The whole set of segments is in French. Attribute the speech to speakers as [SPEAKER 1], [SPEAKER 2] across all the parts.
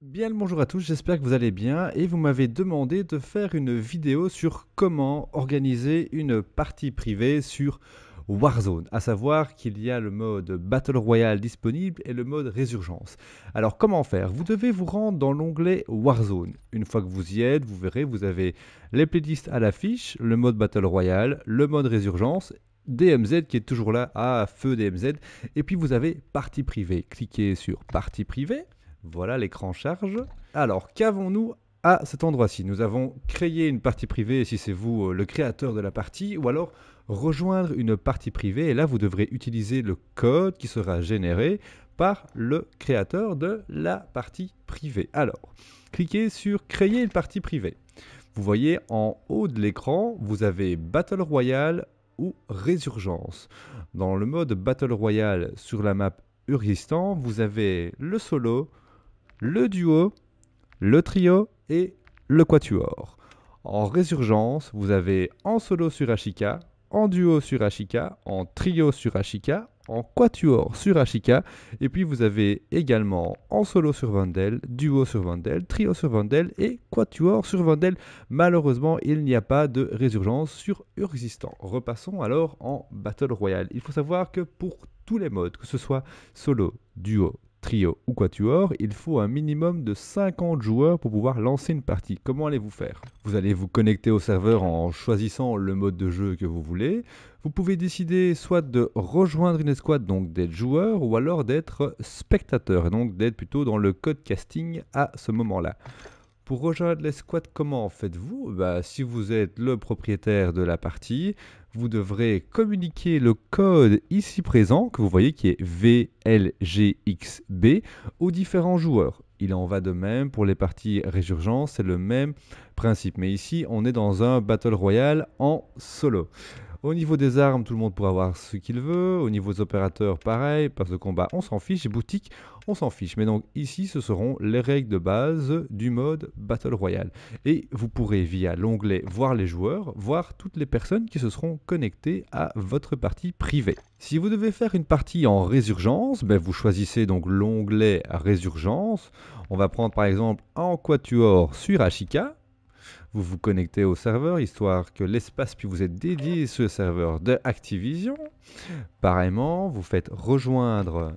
[SPEAKER 1] Bien le bonjour à tous, j'espère que vous allez bien et vous m'avez demandé de faire une vidéo sur comment organiser une partie privée sur Warzone, à savoir qu'il y a le mode Battle Royale disponible et le mode Résurgence. Alors comment faire Vous devez vous rendre dans l'onglet Warzone. Une fois que vous y êtes, vous verrez, vous avez les playlists à l'affiche, le mode Battle Royale, le mode Résurgence DMZ qui est toujours là à feu DMZ. Et puis vous avez partie privée. Cliquez sur partie privée. Voilà l'écran charge. Alors, qu'avons-nous à cet endroit-ci Nous avons créé une partie privée, si c'est vous euh, le créateur de la partie, ou alors rejoindre une partie privée, et là vous devrez utiliser le code qui sera généré par le créateur de la partie privée. Alors, cliquez sur Créer une partie privée. Vous voyez en haut de l'écran, vous avez Battle Royale ou Résurgence. Dans le mode Battle Royale sur la map Uristan, vous avez le solo, le duo, le trio et le quatuor. En résurgence, vous avez en solo sur Ashika, en duo sur Ashika, en trio sur Ashika, en quatuor sur Ashika, et puis vous avez également en solo sur Vandel, duo sur Vandel, trio sur Vandel et quatuor sur Vandel. Malheureusement, il n'y a pas de résurgence sur Urxistan. Repassons alors en Battle Royale. Il faut savoir que pour tous les modes, que ce soit solo, duo, trio ou quatuor, il faut un minimum de 50 joueurs pour pouvoir lancer une partie. Comment allez-vous faire Vous allez vous connecter au serveur en choisissant le mode de jeu que vous voulez. Vous pouvez décider soit de rejoindre une escouade, donc d'être joueur, ou alors d'être spectateur, et donc d'être plutôt dans le code casting à ce moment-là. Pour rejoindre l'escouade, comment faites-vous bah, Si vous êtes le propriétaire de la partie, vous devrez communiquer le code ici présent, que vous voyez qui est VLGXB, aux différents joueurs. Il en va de même pour les parties résurgence, c'est le même principe. Mais ici, on est dans un Battle Royale en solo. Au niveau des armes, tout le monde pourra avoir ce qu'il veut. Au niveau des opérateurs, pareil. Passe de combat, on s'en fiche. boutique, on s'en fiche. Mais donc ici, ce seront les règles de base du mode Battle Royale. Et vous pourrez via l'onglet voir les joueurs, voir toutes les personnes qui se seront connectées à votre partie privée. Si vous devez faire une partie en résurgence, ben vous choisissez donc l'onglet résurgence. On va prendre par exemple en quatuor sur Ashika vous vous connectez au serveur, histoire que l'espace puis vous êtes dédié sur le serveur de Activision. Pareillement, vous faites rejoindre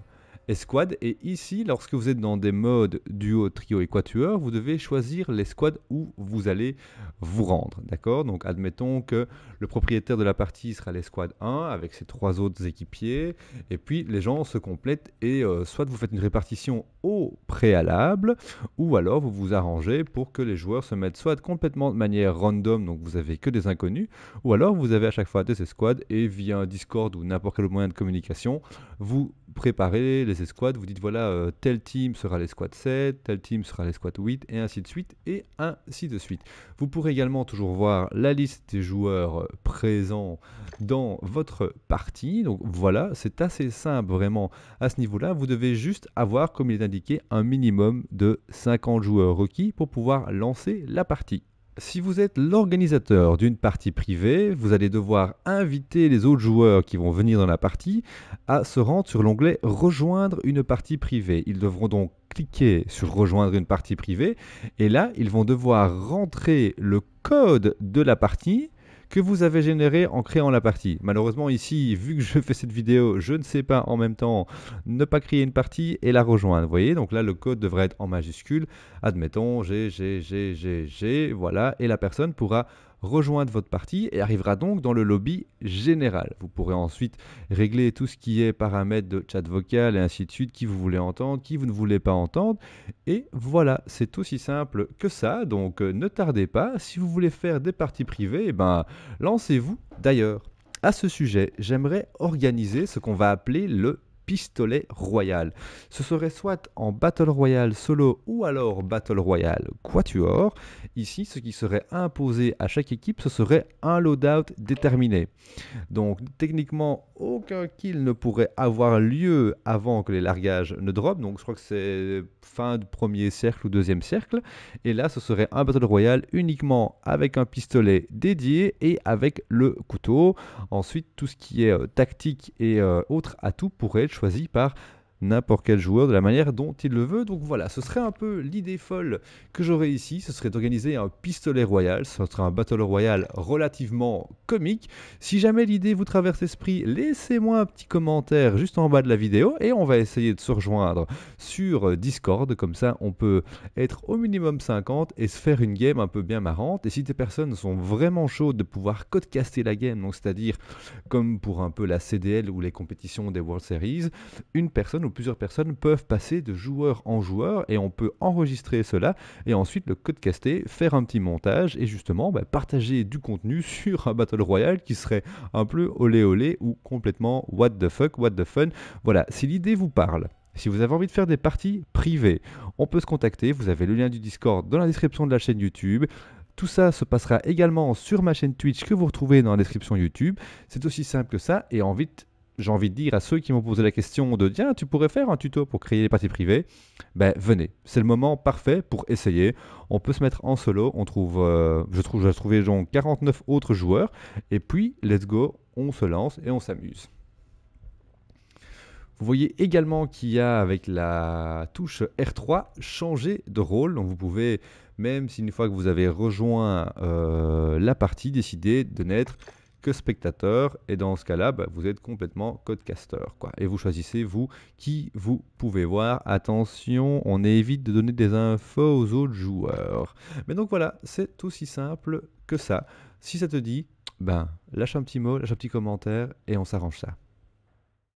[SPEAKER 1] squads Et ici, lorsque vous êtes dans des modes duo, trio et quatuor, vous devez choisir squads où vous allez vous rendre. D'accord Donc admettons que le propriétaire de la partie sera l'escouade 1 avec ses trois autres équipiers. Et puis les gens se complètent et euh, soit vous faites une répartition au préalable ou alors vous vous arrangez pour que les joueurs se mettent soit complètement de manière random, donc vous avez que des inconnus, ou alors vous avez à chaque fois des escouades et via un Discord ou n'importe quel moyen de communication, vous préparez les vous dites voilà, euh, tel team sera l'escouade 7, tel team sera l'escouade 8, et ainsi de suite, et ainsi de suite. Vous pourrez également toujours voir la liste des joueurs présents dans votre partie. Donc voilà, c'est assez simple vraiment à ce niveau-là. Vous devez juste avoir, comme il est indiqué, un minimum de 50 joueurs requis pour pouvoir lancer la partie. Si vous êtes l'organisateur d'une partie privée, vous allez devoir inviter les autres joueurs qui vont venir dans la partie à se rendre sur l'onglet Rejoindre une partie privée. Ils devront donc cliquer sur Rejoindre une partie privée et là, ils vont devoir rentrer le code de la partie que vous avez généré en créant la partie. Malheureusement ici, vu que je fais cette vidéo, je ne sais pas en même temps ne pas créer une partie et la rejoindre. Vous voyez, donc là le code devrait être en majuscule. Admettons, G, G, G, G, G, voilà, et la personne pourra rejoindre votre partie et arrivera donc dans le lobby général. Vous pourrez ensuite régler tout ce qui est paramètres de chat vocal et ainsi de suite, qui vous voulez entendre, qui vous ne voulez pas entendre. Et voilà, c'est aussi simple que ça, donc euh, ne tardez pas. Si vous voulez faire des parties privées, eh ben, lancez-vous d'ailleurs. À ce sujet, j'aimerais organiser ce qu'on va appeler le pistolet royal. Ce serait soit en Battle Royale solo ou alors Battle Royale quatuor. Ici, ce qui serait imposé à chaque équipe, ce serait un loadout déterminé. Donc techniquement, aucun kill ne pourrait avoir lieu avant que les largages ne drop. Donc je crois que c'est fin de premier cercle ou deuxième cercle. Et là, ce serait un Battle royal uniquement avec un pistolet dédié et avec le couteau. Ensuite, tout ce qui est euh, tactique et autre euh, autres atouts pourrait être choisi par n'importe quel joueur de la manière dont il le veut. Donc voilà, ce serait un peu l'idée folle que j'aurais ici. Ce serait d'organiser un pistolet royal. Ce serait un battle royal relativement comique. Si jamais l'idée vous traverse l'esprit, laissez-moi un petit commentaire juste en bas de la vidéo et on va essayer de se rejoindre sur Discord. Comme ça, on peut être au minimum 50 et se faire une game un peu bien marrante. Et si tes personnes sont vraiment chaudes de pouvoir codecaster la game, donc c'est-à-dire comme pour un peu la CDL ou les compétitions des World Series, une personne ou plusieurs personnes peuvent passer de joueur en joueur et on peut enregistrer cela et ensuite le caster, faire un petit montage et justement bah, partager du contenu sur un Battle Royale qui serait un peu olé olé ou complètement what the fuck, what the fun. Voilà, si l'idée vous parle. Si vous avez envie de faire des parties privées, on peut se contacter, vous avez le lien du Discord dans la description de la chaîne YouTube. Tout ça se passera également sur ma chaîne Twitch que vous retrouvez dans la description YouTube. C'est aussi simple que ça et en vite j'ai envie de dire à ceux qui m'ont posé la question de tiens, tu pourrais faire un tuto pour créer des parties privées, ben venez, c'est le moment parfait pour essayer. On peut se mettre en solo, on trouve, euh, je trouve, j'ai trouvé 49 autres joueurs, et puis let's go, on se lance et on s'amuse. Vous voyez également qu'il y a avec la touche R3 changer de rôle. Donc vous pouvez, même si une fois que vous avez rejoint euh, la partie, décider de naître que spectateur. Et dans ce cas-là, bah, vous êtes complètement codecaster. Quoi. Et vous choisissez, vous, qui vous pouvez voir. Attention, on évite de donner des infos aux autres joueurs. Mais donc voilà, c'est aussi simple que ça. Si ça te dit, ben, lâche un petit mot, lâche un petit commentaire et on s'arrange ça.